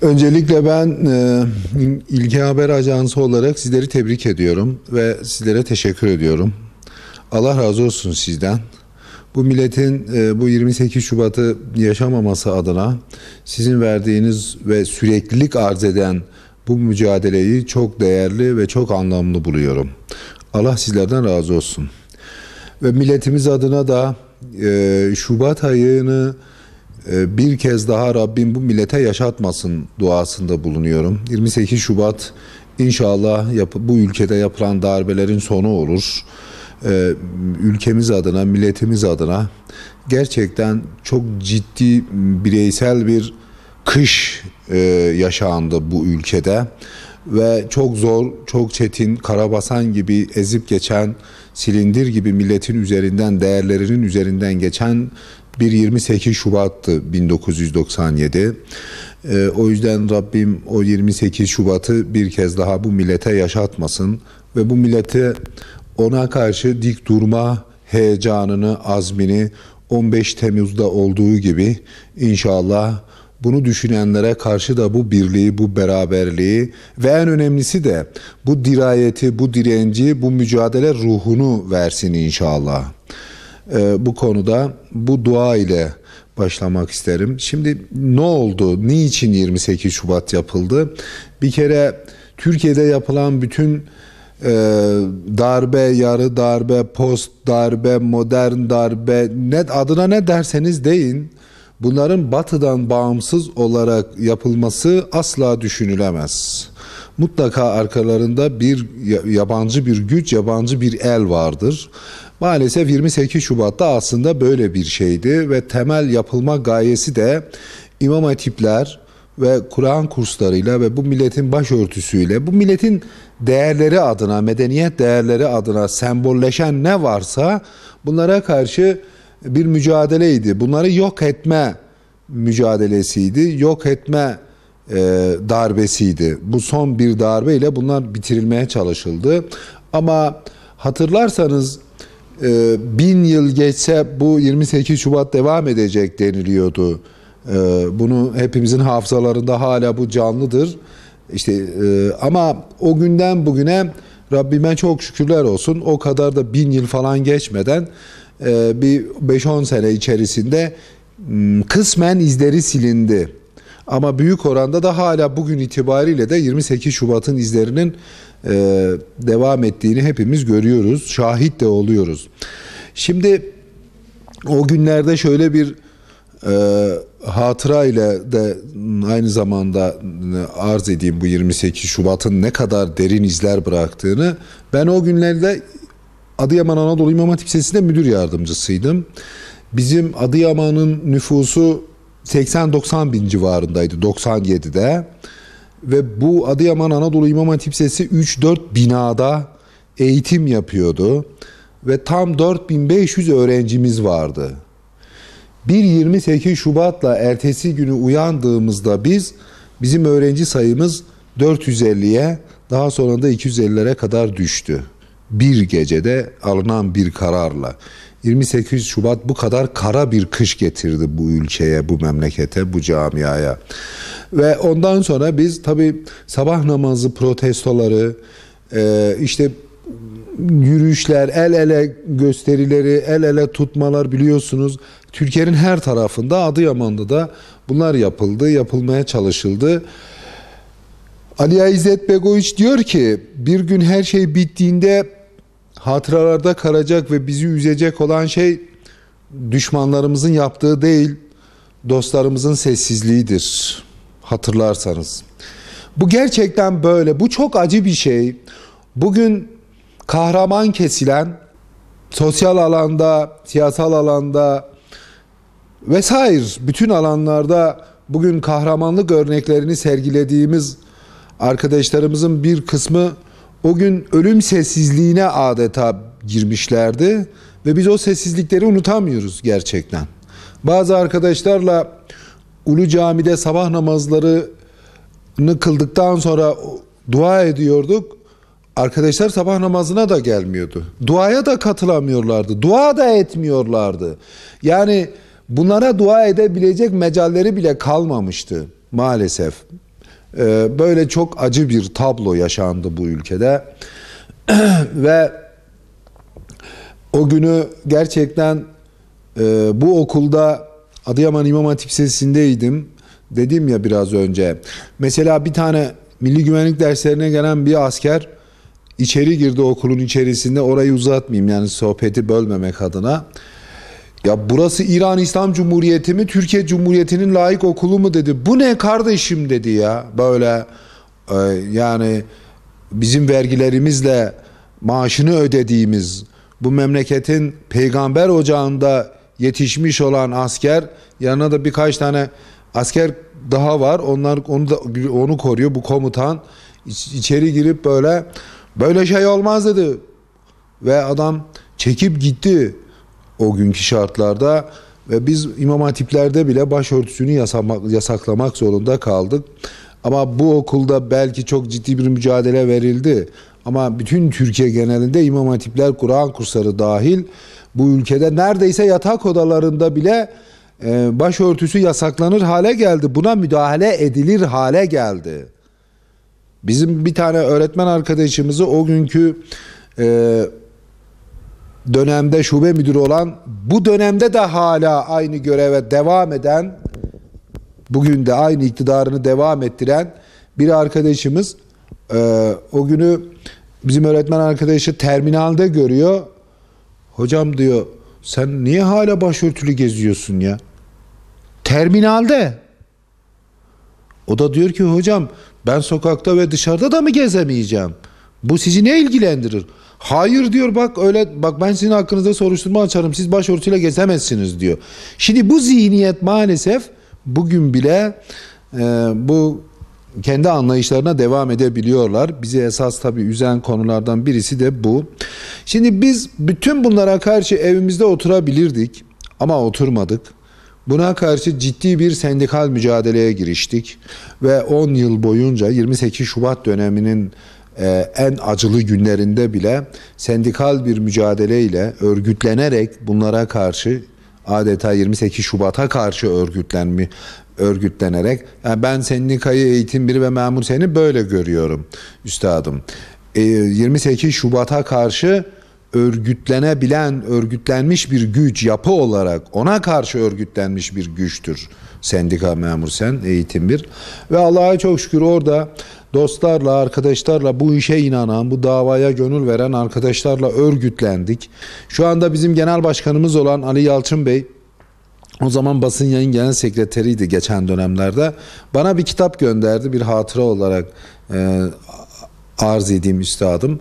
Öncelikle ben e, İlgi Haber Ajansı olarak sizleri tebrik ediyorum ve sizlere teşekkür ediyorum. Allah razı olsun sizden. Bu milletin e, bu 28 Şubat'ı yaşamaması adına sizin verdiğiniz ve süreklilik arz eden bu mücadeleyi çok değerli ve çok anlamlı buluyorum. Allah sizlerden razı olsun. Ve milletimiz adına da e, Şubat ayını ee, bir kez daha Rabbim bu millete yaşatmasın duasında bulunuyorum. 28 Şubat inşallah bu ülkede yapılan darbelerin sonu olur. Ee, ülkemiz adına, milletimiz adına gerçekten çok ciddi bireysel bir kış e, yaşandı bu ülkede ve çok zor, çok çetin, karabasan gibi ezip geçen, silindir gibi milletin üzerinden, değerlerinin üzerinden geçen bir 28 Şubat'tı 1997. E, ee, o yüzden Rabbim o 28 Şubat'ı bir kez daha bu millete yaşatmasın ve bu millete ona karşı dik durma heyecanını, azmini 15 Temmuz'da olduğu gibi inşallah bunu düşünenlere karşı da bu birliği, bu beraberliği ve en önemlisi de bu dirayeti, bu direnci, bu mücadele ruhunu versin inşallah. Ee, bu konuda bu dua ile başlamak isterim. Şimdi ne oldu? Niçin 28 Şubat yapıldı? Bir kere Türkiye'de yapılan bütün e, darbe, yarı darbe, post darbe, modern darbe ne adına ne derseniz deyin bunların batıdan bağımsız olarak yapılması asla düşünülemez. Mutlaka arkalarında bir yabancı bir güç, yabancı bir el vardır Maalesef 28 Şubat'ta aslında böyle bir şeydi ve temel yapılma gayesi de imam hatipler ve Kur'an kurslarıyla ve bu milletin başörtüsüyle, bu milletin değerleri adına, medeniyet değerleri adına sembolleşen ne varsa bunlara karşı bir mücadeleydi. Bunları yok etme mücadelesiydi, yok etme e, darbesiydi. Bu son bir darbe ile bunlar bitirilmeye çalışıldı. Ama hatırlarsanız e, bin yıl geçse bu 28 Şubat devam edecek deniliyordu. E, bunu hepimizin hafızalarında hala bu canlıdır. İşte e, ama o günden bugüne Rabbime çok şükürler olsun. O kadar da bin yıl falan geçmeden bir 5-10 sene içerisinde kısmen izleri silindi. Ama büyük oranda da hala bugün itibariyle de 28 Şubat'ın izlerinin e, devam ettiğini hepimiz görüyoruz. Şahit de oluyoruz. Şimdi o günlerde şöyle bir e, hatıra ile de aynı zamanda e, arz edeyim bu 28 Şubat'ın ne kadar derin izler bıraktığını. Ben o günlerde Adıyaman Anadolu İmam Hatip Lisesi'nde müdür yardımcısıydım. Bizim Adıyaman'ın nüfusu 80-90 bin civarındaydı 97'de ve bu Adıyaman Anadolu İmam Hatip Sesi 3-4 binada eğitim yapıyordu ve tam 4500 öğrencimiz vardı. 1-28 Şubat'la ertesi günü uyandığımızda biz bizim öğrenci sayımız 450'ye daha sonra da 250'lere kadar düştü. Bir gecede alınan bir kararla. 28 Şubat bu kadar kara bir kış getirdi bu ülkeye, bu memlekete, bu camiaya. Ve ondan sonra biz tabi sabah namazı protestoları, e, işte yürüyüşler, el ele gösterileri, el ele tutmalar biliyorsunuz. Türkiye'nin her tarafında, Adıyaman'da da bunlar yapıldı, yapılmaya çalışıldı. Ali İzzet Begoviç diyor ki bir gün her şey bittiğinde hatıralarda kalacak ve bizi üzecek olan şey düşmanlarımızın yaptığı değil, dostlarımızın sessizliğidir. Hatırlarsanız. Bu gerçekten böyle. Bu çok acı bir şey. Bugün kahraman kesilen sosyal alanda, siyasal alanda vesaire bütün alanlarda bugün kahramanlık örneklerini sergilediğimiz arkadaşlarımızın bir kısmı o gün ölüm sessizliğine adeta girmişlerdi ve biz o sessizlikleri unutamıyoruz gerçekten. Bazı arkadaşlarla Ulu Cami'de sabah namazlarını kıldıktan sonra dua ediyorduk. Arkadaşlar sabah namazına da gelmiyordu. Duaya da katılamıyorlardı. Dua da etmiyorlardı. Yani bunlara dua edebilecek mecalleri bile kalmamıştı maalesef. Ee, böyle çok acı bir tablo yaşandı bu ülkede. Ve o günü gerçekten e, bu okulda Adıyaman İmam Hatip Lisesi'ndeydim. Dedim ya biraz önce. Mesela bir tane milli güvenlik derslerine gelen bir asker içeri girdi okulun içerisinde. Orayı uzatmayayım yani sohbeti bölmemek adına. Ya burası İran İslam Cumhuriyeti mi Türkiye Cumhuriyeti'nin layık okulu mu dedi. Bu ne kardeşim dedi ya böyle e, yani bizim vergilerimizle maaşını ödediğimiz bu memleketin peygamber ocağında yetişmiş olan asker yanına da birkaç tane asker daha var. Onlar onu da onu koruyor bu komutan. içeri girip böyle böyle şey olmaz dedi. Ve adam çekip gitti o günkü şartlarda ve biz imam hatiplerde bile başörtüsünü yasamak, yasaklamak zorunda kaldık. Ama bu okulda belki çok ciddi bir mücadele verildi. Ama bütün Türkiye genelinde imam hatipler, Kur'an kursları dahil bu ülkede neredeyse yatak odalarında bile e, başörtüsü yasaklanır hale geldi. Buna müdahale edilir hale geldi. Bizim bir tane öğretmen arkadaşımızı o günkü e, dönemde şube müdürü olan, bu dönemde de hala aynı göreve devam eden, bugün de aynı iktidarını devam ettiren bir arkadaşımız e, o günü bizim öğretmen arkadaşı terminalde görüyor. Hocam diyor sen niye hala başörtülü geziyorsun ya? Terminalde. O da diyor ki hocam ben sokakta ve dışarıda da mı gezemeyeceğim? Bu sizi ne ilgilendirir? Hayır diyor bak öyle bak ben sizin hakkınızda soruşturma açarım siz başörtüyle gezemezsiniz diyor. Şimdi bu zihniyet maalesef bugün bile e, bu kendi anlayışlarına devam edebiliyorlar. Bizi esas tabii üzen konulardan birisi de bu. Şimdi biz bütün bunlara karşı evimizde oturabilirdik ama oturmadık. Buna karşı ciddi bir sendikal mücadeleye giriştik ve 10 yıl boyunca 28 Şubat döneminin e, en acılı günlerinde bile sendikal bir mücadeleyle örgütlenerek bunlara karşı adeta 28 Şubat'a karşı örgütlenme örgütlenerek yani ben sendikayı eğitim biri ve memur seni böyle görüyorum üstadım. 28 e, Şubat'a karşı örgütlenebilen, örgütlenmiş bir güç yapı olarak ona karşı örgütlenmiş bir güçtür. Sendika memur sen, eğitim bir. Ve Allah'a çok şükür orada dostlarla, arkadaşlarla bu işe inanan, bu davaya gönül veren arkadaşlarla örgütlendik. Şu anda bizim genel başkanımız olan Ali Yalçın Bey, o zaman basın yayın genel sekreteriydi geçen dönemlerde. Bana bir kitap gönderdi bir hatıra olarak. E, arz edeyim üstadım.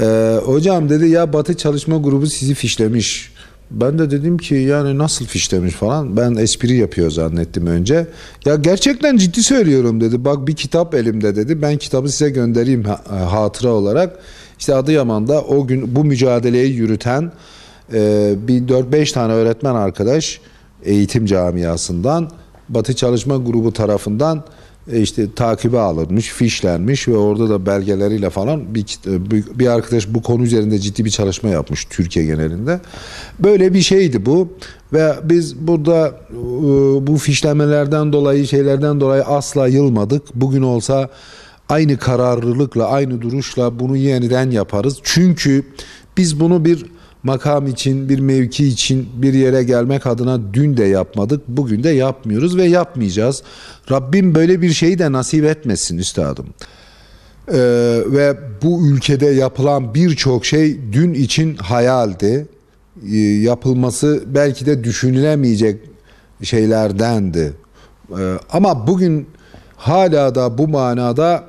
Ee, hocam dedi ya Batı Çalışma Grubu sizi fişlemiş. Ben de dedim ki yani nasıl fişlemiş falan. Ben espri yapıyor zannettim önce. Ya gerçekten ciddi söylüyorum dedi. Bak bir kitap elimde dedi. Ben kitabı size göndereyim e, hatıra olarak. İşte Adıyaman'da o gün bu mücadeleyi yürüten e, bir 4-5 tane öğretmen arkadaş eğitim camiasından Batı Çalışma Grubu tarafından e, işte takibe alınmış, fişlenmiş ve orada da belgeleriyle falan e, bir, bir arkadaş bu konu üzerinde ciddi bir çalışma yapmış Türkiye genelinde. Böyle bir şeydi bu ve biz burada e, bu fişlemelerden dolayı şeylerden dolayı asla yılmadık. Bugün olsa aynı kararlılıkla, aynı duruşla bunu yeniden yaparız. Çünkü biz bunu bir makam için, bir mevki için bir yere gelmek adına dün de yapmadık, bugün de yapmıyoruz ve yapmayacağız. Rabbim böyle bir şeyi de nasip etmesin üstadım. Ee, ve bu ülkede yapılan birçok şey dün için hayaldi. Ee, yapılması belki de düşünülemeyecek şeylerdendi. Ee, ama bugün hala da bu manada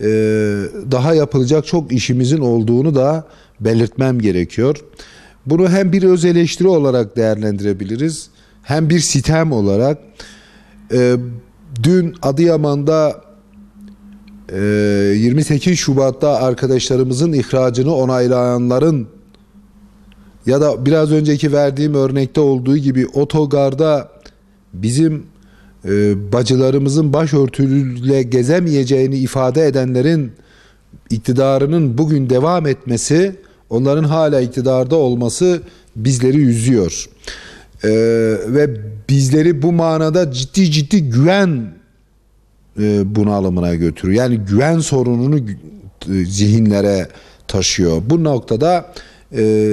e, daha yapılacak çok işimizin olduğunu da belirtmem gerekiyor. Bunu hem bir öz eleştiri olarak değerlendirebiliriz hem bir sitem olarak. E, dün Adıyaman'da e, 28 Şubat'ta arkadaşlarımızın ihracını onaylayanların ya da biraz önceki verdiğim örnekte olduğu gibi otogarda bizim e, bacılarımızın başörtülüyle gezemeyeceğini ifade edenlerin iktidarının bugün devam etmesi Onların hala iktidarda olması bizleri üzüyor. Ee, ve bizleri bu manada ciddi ciddi güven e, bunalımına götürüyor. Yani güven sorununu e, zihinlere taşıyor. Bu noktada e,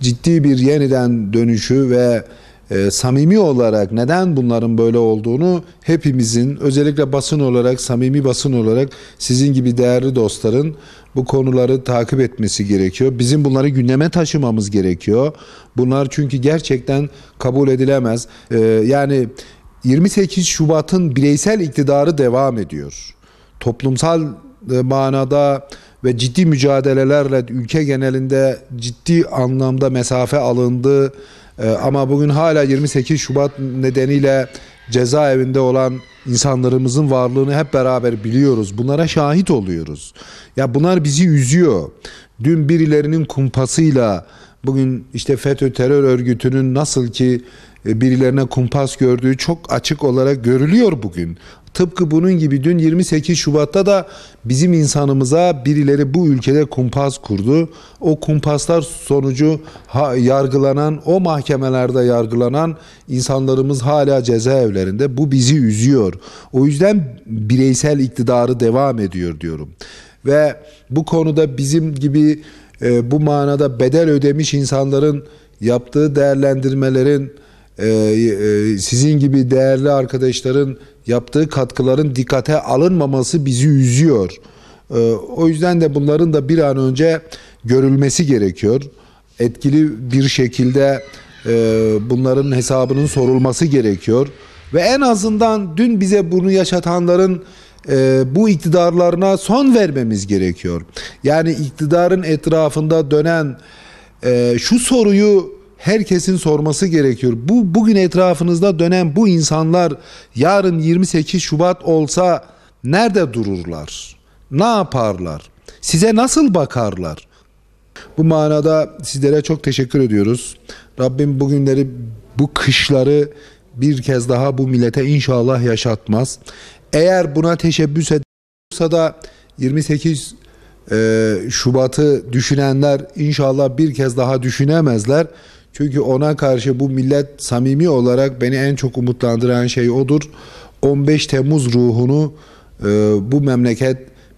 ciddi bir yeniden dönüşü ve e, samimi olarak neden bunların böyle olduğunu hepimizin özellikle basın olarak samimi basın olarak sizin gibi değerli dostların bu konuları takip etmesi gerekiyor. Bizim bunları gündeme taşımamız gerekiyor. Bunlar çünkü gerçekten kabul edilemez. E, yani 28 Şubat'ın bireysel iktidarı devam ediyor. Toplumsal e, manada ve ciddi mücadelelerle ülke genelinde ciddi anlamda mesafe alındı ee, ama bugün hala 28 Şubat nedeniyle cezaevinde olan insanlarımızın varlığını hep beraber biliyoruz. Bunlara şahit oluyoruz. Ya bunlar bizi üzüyor. Dün birilerinin kumpasıyla bugün işte FETÖ terör örgütünün nasıl ki e, birilerine kumpas gördüğü çok açık olarak görülüyor bugün. Tıpkı bunun gibi dün 28 Şubat'ta da bizim insanımıza birileri bu ülkede kumpas kurdu. O kumpaslar sonucu yargılanan, o mahkemelerde yargılanan insanlarımız hala cezaevlerinde. Bu bizi üzüyor. O yüzden bireysel iktidarı devam ediyor diyorum. Ve bu konuda bizim gibi e, bu manada bedel ödemiş insanların yaptığı değerlendirmelerin ee, e, sizin gibi değerli arkadaşların yaptığı katkıların dikkate alınmaması bizi üzüyor. Ee, o yüzden de bunların da bir an önce görülmesi gerekiyor. Etkili bir şekilde e, bunların hesabının sorulması gerekiyor. Ve en azından dün bize bunu yaşatanların e, bu iktidarlarına son vermemiz gerekiyor. Yani iktidarın etrafında dönen şu soruyu herkesin sorması gerekiyor. Bu bugün etrafınızda dönen bu insanlar yarın 28 Şubat olsa nerede dururlar? Ne yaparlar? Size nasıl bakarlar? Bu manada sizlere çok teşekkür ediyoruz. Rabbim bugünleri, bu kışları bir kez daha bu millete inşallah yaşatmaz. Eğer buna teşebbüs ediyorsa da 28 e, Şubat'ı düşünenler inşallah bir kez daha düşünemezler. Çünkü ona karşı bu millet samimi olarak beni en çok umutlandıran şey odur. 15 Temmuz ruhunu e, bu memleket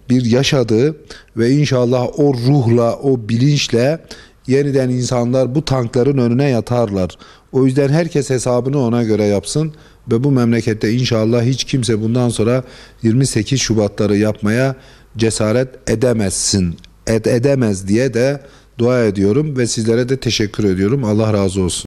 bir yaşadı ve inşallah o ruhla, o bilinçle yeniden insanlar bu tankların önüne yatarlar. O yüzden herkes hesabını ona göre yapsın ve bu memlekette inşallah hiç kimse bundan sonra 28 Şubatları yapmaya cesaret edemezsin. Ed edemez diye de dua ediyorum ve sizlere de teşekkür ediyorum. Allah razı olsun.